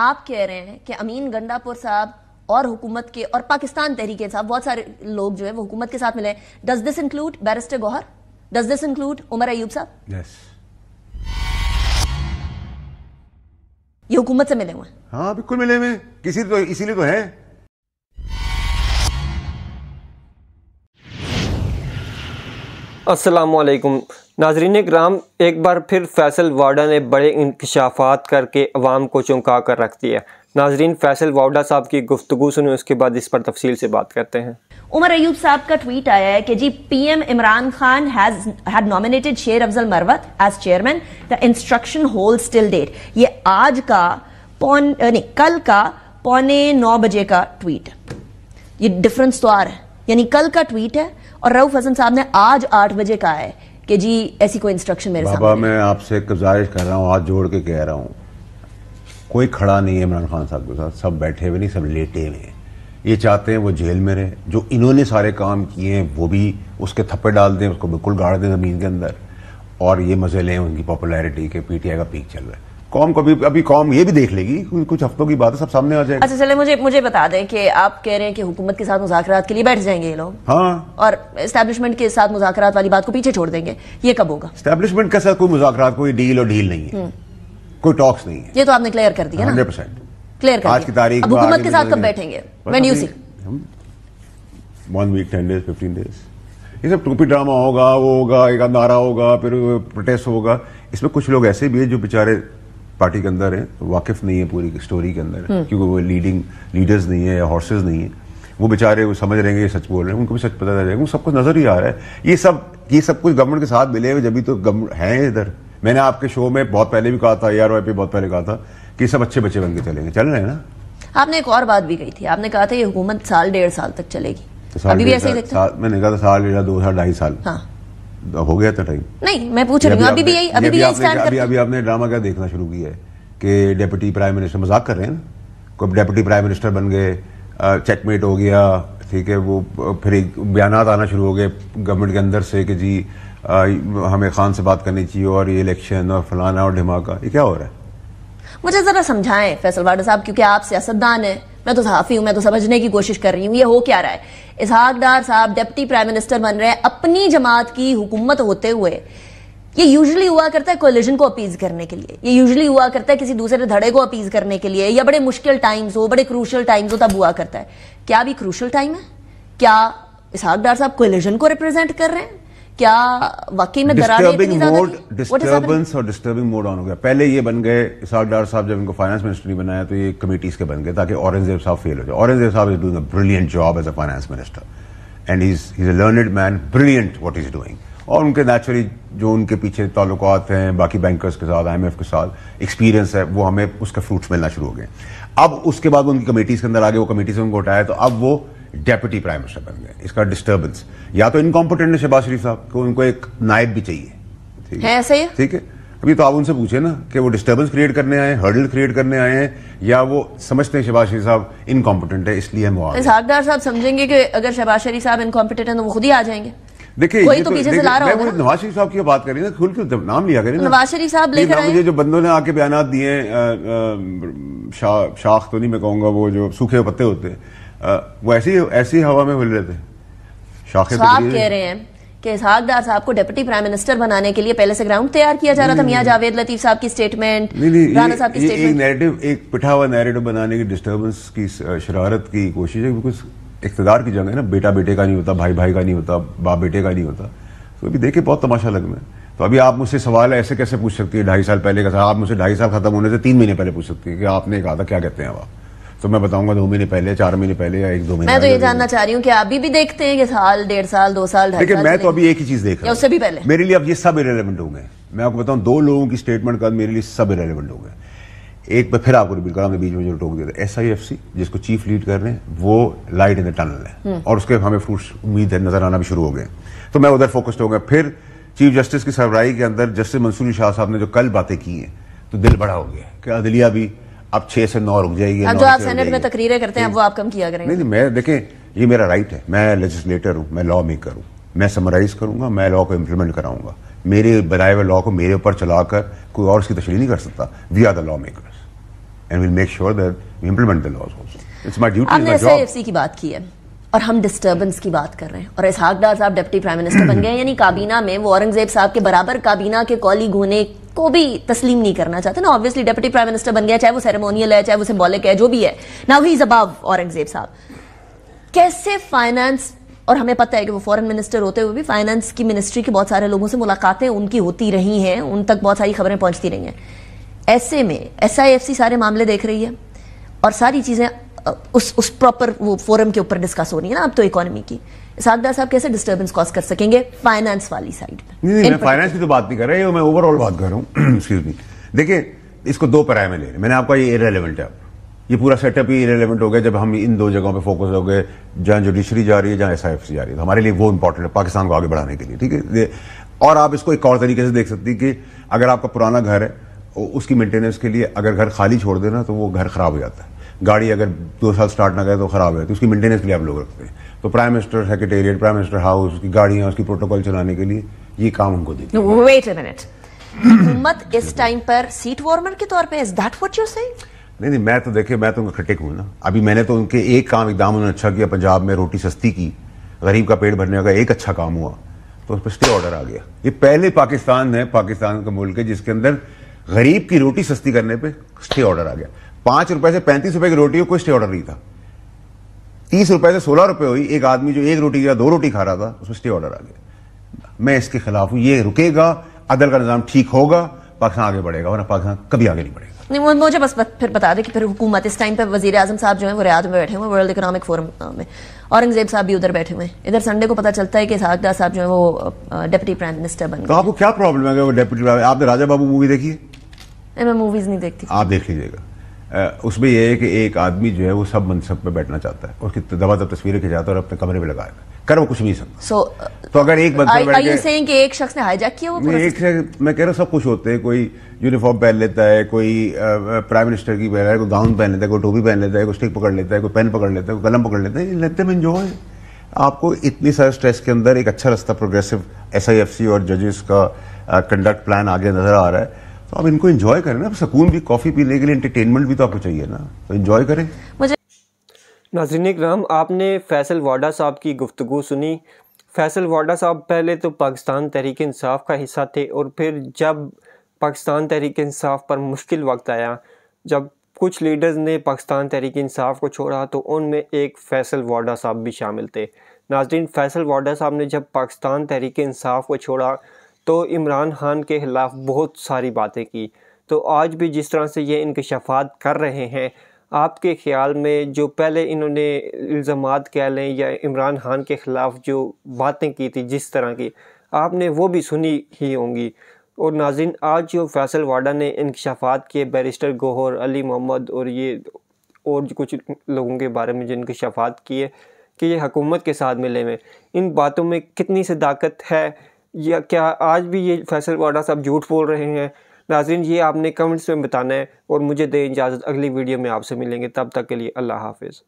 आप कह रहे हैं कि अमीन गंडापुर साहब और हुकूमत के और पाकिस्तान तहरीके साहब बहुत सारे लोग जो है वो हुकूमत के साथ मिले does this include barrister Gauhar does this include Umar Ayub साहब yes. ये हुकूमत से मिले हुए हाँ बिल्कुल मिले हुए किसी तो इसीलिए तो है असलकुम नाजरीन ग्राम एक बार फिर फैसल वाडा ने बड़े इंकशाफात करके अवाम को चौंका कर रख दिया नाजरीन फैसल वाडा साहब की गुफ्तु सुनी उसके बाद इस पर तफसील से बात करते हैं उमर अयूब साहब का ट्वीट आया है कि जी PM Imran Khan has had nominated Sher Afzal Marwat as chairman the instruction hold still date ये आज का पौन नहीं कल का पौने नौ बजे का ट्वीट ये डिफरेंस तो आ रहा है यानी कल का ट्वीट है और रऊफ हसन साहब ने आज आठ बजे कहा है कि जी ऐसी कोई इंस्ट्रक्शन मेरे बाबा मैं आपसे गुजारिश कर रहा हूँ हाथ जोड़ के कह रहा हूँ कोई खड़ा नहीं है इमरान खान साहब के साथ सब बैठे हुए नहीं सब लेटे हुए हैं ये चाहते हैं वो जेल में रहे जो इन्होंने सारे काम किए हैं वो भी उसके थप्पे डाल दें उसको बिल्कुल गाड़ दें ज़मीन के अंदर और ये मजे लें उनकी पॉपुलैरिटी के पीटीआई का पीक चल रहा है कौम को भी अभी कौम ये भी देख लेगी कुछ हफ्तों की बात है सब सामने आ जाएगा अच्छा चले मुझे मुझे बता दें कि आप कह रहे हैं कि हुकूमत के साथ मुजाकरात के लिए बैठ जाएंगे ये लोग हाँ और इस्टेब्लिशमेंट के साथ मुजाकरात वाली बात को पीछे छोड़ देंगे ये कब होगा इस्टेब्लिशमेंट के साथ कोई मुजाकरात कोई डील और ढील नहीं है हम्म। कोई टॉक्स नहीं है ये तो आपने क्लियर कर दिया हंड्रेड परसेंट क्लियर आज की तारीख हुकूमत के साथ कब बैठेंगे when you see one week ten days fifteen days ये सब टूपी ड्रामा होगा वो होगा एक नारा होगा फिर प्रोटेस्ट होगा इसमें कुछ लोग ऐसे भी है जो बेचारे पार्टी के अंदर हैं तो वाकिफ नहीं है पूरी स्टोरी के अंदर हम्म। क्योंकि वो लीडिंग लीडर्स नहीं है या हॉर्सेज नहीं है वो बेचारे वो समझ रहे हैं ये सच बोल रहे हैं उनको भी सच पता चल जाएगा उन सबको नज़र ही आ रहा है ये सब ये सब कुछ गवर्नमेंट के साथ मिले हुए जब भी तो गवर्नमेंट हैं इधर मैंने आपके शो में बहुत पहले भी कहा था यार पे बहुत पहले कहा था कि सब अच्छे बच्चे बन के चलेंगे चल रहे हैं ना आपने एक और बात भी कही थी आपने कहा था ये हुकूमत साल डेढ़ साल तक चलेगी तो साल अभी भी ऐसे ही साल, मैंने कहा था साल डेढ़ दो साल ढाई साल हाँ हो गया था टाइम नहीं मैं पूछ रही हूँ अभी भी यही अभी भी यही स्टैंड अभी अभी आपने ड्रामा क्या देखना शुरू किया है कि डेप्यूटी प्राइम मिनिस्टर मजाक कर रहे हैं ना डेप्यूटी प्राइम मिनिस्टर बन गए चेकमेट हो गया ठीक है वो फिर एक बयान आना शुरू हो गए गवर्नमेंट के अंदर से कि जी आ, हमें खान से बात करनी चाहिए और ये इलेक्शन और फलाना और धमाका ये क्या हो रहा है मुझे ज़रा समझाएं फैसल वाडा साहब क्योंकि आप सियासतदान हैं मैं तो सहाफ़ी हूं मैं तो समझने की कोशिश कर रही हूं ये हो क्या रहा है इसहाकदार साहब डिप्टी प्राइम मिनिस्टर बन रहे हैं अपनी जमात की हुकूमत होते हुए ये यूजली हुआ करता है कोलिजन को अपीज करने के लिए ये यूजली हुआ करता है किसी दूसरे धड़े को अपीज करने के लिए या बड़े मुश्किल टाइम्स हो बड़े क्रूशल टाइम्स हो तब हुआ करता है क्या अभी क्रूशल टाइम है क्या इसहाकदार साहब कोलिजन को रिप्रेजेंट कर रहे हैं क्या वाकई में डिस्टर्बिंग मोड डिस्टर्बेंस और डिस्टर्बिंग मोड ऑन हो गया पहले ये बन गए इसहाक डार साहब जब इनको फाइनेंस मिनिस्टर बनाया तो ये कमेटीज के बन गए ताकि औरंगजेब साहब फेल हो जाए औरंगजेब साहब is doing a brilliant job as a finance minister and is is a learned man brilliant what is doing और उनके नेचुरली जो उनके पीछे ताल्लुक हैं बाकी बैंकर्स के साथ आई के साथ एक्सपीरियंस है वो हमें उसके फ्रूट्स मिलना शुरू हो गए अब उसके बाद उनकी कमेटीज के अंदर आगे वो कमेटी से उनको हटाया तो अब वो डेप्यूटी प्राइम मिनिस्टर बन गए इसका डिस्टर्बेंस या तो इनकॉम्पिटेंट है शहबाज शरीफ साहब को उनको एक नायब भी चाहिए ठीक है ऐसे ठीक है अभी तो आप उनसे पूछे ना कि वो डिस्टर्बेंस क्रिएट करने आए हर्डल क्रिएट करने आए हैं या वो समझते हैं शहबाज शरीफ साहब इनकॉम्पिटेंट है इसलिए हम इसहाकदार साहब समझेंगे कि अगर शहबाज शरीफ साहब इनकॉम्पिटेंट है तो वो खुद ही आ जाएंगे देखिए कोई तो, तो पीछे से ला रहा होगा नवाज शरीफ साहब की बात करें ना खुल के तो नाम लिया करें नवाज शरीफ साहब लेकर आए मुझे जो बंदों ने आके बयान दिए शाख तो नहीं मैं कहूंगा वो जो सूखे पत्ते होते हैं वैसी ऐसी हवा में मिल रहे थे तो साहब कह रहे हैं कि इसहाक डार साहब को डेप्यूटी प्राइम मिनिस्टर बनाने के लिए पहले से ग्राउंड तैयार किया जा रहा था मियां जावेद लतीफ साहब की स्टेटमेंट राणा साहब की स्टेटमेंट एक नैरेटिव एक पिठा हुआ नैरेटिव बनाने की डिस्टरबेंस की शरारत की कोशिश है कुछ इकतदार की जंग है ना बेटा बेटे का नहीं होता भाई भाई का नहीं होता बाप बेटे का नहीं होता तो अभी देखे बहुत तमाशा लग है तो अभी आप मुझसे सवाल ऐसे कैसे पूछ सकती है ढाई साल पहले का आप मुझसे ढाई साल खत्म होने से तीन महीने पहले पूछ सकती है कि आपने कहा था क्या कहते हैं आप तो मैं बताऊंगा दो महीने पहले चार महीने पहले या एक दो महीने मैं तो ये जानना चाह रही हूँ कि अभी भी देखते हैं कि साल डेढ़ साल दो साल देखिए मैं तो अभी एक ही चीज देख रहा हूँ उससे भी पहले मेरे लिए अब ये सब इरेलीवेंट होंगे मैं आपको बताऊँ दो लोगों की स्टेटमेंट का मेरे लिए सब इरेलीवेंट होंगे एक पर फिर आपको रिपीट करा बीच में जो टोक दिया एस आई एफ सी जिसको चीफ लीड कर रहे हैं वो लाइट इन द टनल है हम्म। और उसके हमें फ्रूट उम्मीद है नजर आना भी शुरू हो गए तो मैं उधर फोकस्ड हो गया फिर चीफ जस्टिस की सरबराई के अंदर जस्टिस मंसूरी शाह साहब ने जो कल बातें की हैं तो दिल बड़ा हो गया कि अदलिया भी अब छह से नौ रुक जाएगी जो आप सेनेट में तकरीरें करते हैं अब वो आप कम किया करेंगे नहीं मैं देखें ये मेरा राइट है मैं लेजिस्लेटर हूँ मैं लॉ मेकर हूँ मैं समराइज करूंगा मैं लॉ को इम्प्लीमेंट कराऊंगा मेरे बनाए हुए लॉ को मेरे ऊपर चलाकर कोई और उसकी तशरी नहीं कर सकता we are the law maker and will make sure that we implement the laws also it's my duty की बात की है और हम डिस्टर्बेंस की बात कर रहे हैं और इसहाक डार साहब डिप्टी प्राइम मिनिस्टर बन गए यानी काबीना में वो औरंगजेब साहब के बराबर काबीना के कॉलीग होने को भी तस्लीम नहीं करना चाहते ना ऑब्वियसली डिप्टी प्राइम मिनिस्टर बन गया चाहे वो सेरेमोनियल है चाहे वो सिम्बॉलिक है जो भी है now he is above Aurangzeb साहब कैसे फाइनेंस और हमें पता है कि वो फॉरेन मिनिस्टर होते हुए भी फाइनेंस की मिनिस्ट्री के बहुत सारे लोगों से मुलाकातें उनकी होती रही हैं उन तक बहुत सारी खबरें पहुंचती रही हैं ऐसे में एस सारे मामले देख रही है और सारी चीज़ें उस उस प्रॉपर वो फोरम के ऊपर डिस्कस हो रही है ना अब तो इकोनॉमी की साहब कैसे डिस्टरबेंस कॉज कर सकेंगे फाइनेंस वाली साइड नहीं नहीं मैं फाइनेंस की तो बात नहीं कर रहा मैं ओवरऑल बात कर रहा हूँ एक्सक्यूज मी देखिए इसको दो पराय में ले रहे मैंने आपका ये इरेलीवेंट है ये पूरा सेटअप ही इरेलीवेंट हो गया जब हम इन दो जगहों पे फोकस हो गए जहां जुडिशरी जा रही है जहां एस जा रही है तो हमारे लिए वो इंपॉर्टेंट है पाकिस्तान को आगे बढ़ाने के लिए ठीक है और आप इसको एक और तरीके से देख सकती कि अगर आपका पुराना घर है उसकी मेंटेनेंस के लिए अगर घर खाली छोड़ देना तो वो घर खराब हो जाता है गाड़ी अगर दो साल स्टार्ट ना करे तो ख़राब है तो उसकी मेंटेनेंस के लिए आप लोग रखते हैं तो prime minister secretariat prime minister house उसकी गाड़ियाँ उसकी प्रोटोकॉल चलाने के लिए ये काम उनको देते वेट अ मिनट हुकूमत इस टाइम पर सीट वार्मर के तौर पे इज दैट व्हाट यू से नहीं नहीं मैं तो देखिए मैं तो उनका खटिक हूँ ना अभी मैंने तो उनके एक काम एकदम उन्होंने अच्छा किया पंजाब में रोटी सस्ती की गरीब का पेट भरने का एक अच्छा काम हुआ तो उस पर स्टे ऑर्डर आ गया ये पहले पाकिस्तान है पाकिस्तान का मुल्क है जिसके अंदर गरीब की रोटी सस्ती करने पे स्टे ऑर्डर आ गया पांच रुपए से पैंतीस रुपए की रोटी को कोई स्टे ऑर्डर नहीं था तीस रुपए से सोलह रुपए हुई एक आदमी जो एक रोटी या दो रोटी खा रहा था उसमें स्टे ऑर्डर आ गया मैं इसके खिलाफ हूं ये रुकेगा अदल का निज़ाम ठीक होगा पाकिस्तान आगे बढ़ेगा वरना पाकिस्तान कभी आगे नहीं बढ़ेगा नहीं मुझे बस फिर बता दें कि फिर हुकूमत इस टाइम पर वजी अजम साहब जो है वो रियाद में बैठे हुए वर्ल्ड इकोनॉमिक फोरम में औरंगजेब साहब भी उधर बैठे हुए हैं इधर संडे को पता चलता है कि साहब जो है वो डेप्टी प्राइम मिनिस्टर बन तो आपको क्या प्रॉब्लम है वो डेप्टी आपने राजा बाबू मूवी देखिए मैं मूवीज नहीं देखती आप देख लीजिएगा उसमें यह है कि एक आदमी जो है वो सब मनसब पे बैठना चाहता है उसकी दबा दब तस्वीरें खिंचाता है और अपने कमरे में लगाएगा कर वो कुछ नहीं सकता so, तो अगर एक बंदा कि एक शख्स ने हाईजैक किया वो एक मैं कह रहा हूँ सब कुछ होते हैं कोई यूनिफॉर्म पहन लेता है कोई प्राइम मिनिस्टर की पहन कोई गाउन पहन लेता है कोई टोपी पहन लेता है कोई स्टिक पकड़ लेता है कोई पेन पकड़ लेता है कोई कलम पकड़ लेता है लेते जो इंजॉय आपको इतनी सारे स्ट्रेस के अंदर एक अच्छा रास्ता प्रोग्रेसिव एस और जजेस का कंडक्ट प्लान आगे नजर आ रहा है तो आप इनको इंजॉय करें ना सुकून भी कॉफ़ी पीने के लिए एंटरटेनमेंट भी तो आपको चाहिए ना तो इंजॉय करें मुझे नाजरीन कराम आपने फैसल वाडा साहब की गुफ्तु सुनी फैसल वाडा साहब पहले तो पाकिस्तान तहरीक इंसाफ का हिस्सा थे और फिर जब पाकिस्तान तहरीक इंसाफ पर मुश्किल वक्त आया जब कुछ लीडर्स ने पाकिस्तान तहरीक इंसाफ को छोड़ा तो उनमें एक फैसल वाडा साहब भी शामिल थे नाजरीन फैसल वाडा साहब ने जब पाकिस्तान तहरीक इंसाफ को छोड़ा तो इमरान खान के ख़िलाफ़ बहुत सारी बातें की तो आज भी जिस तरह से ये इनकशाफात कर रहे हैं आपके ख्याल में जो पहले इन्होंने इल्ज़ाम कह लें या इमरान खान के ख़िलाफ़ जो बातें की थी जिस तरह की आपने वो भी सुनी ही होंगी और नाजिन आज जो फैसल वाडा ने इनकशाफात किए बैरिस्टर गोहर अली मोहम्मद और ये और कुछ लोगों के बारे में जो इनकशाफात किए कि ये हकूमत के साथ मिले हुए इन बातों में कितनी सदाकत है या क्या आज भी ये फैसल वाडा साहब झूठ बोल रहे हैं नाजरीन ये आपने कमेंट्स में बताना है और मुझे दें इजाज़त अगली वीडियो में आपसे मिलेंगे तब तक के लिए अल्लाह हाफिज़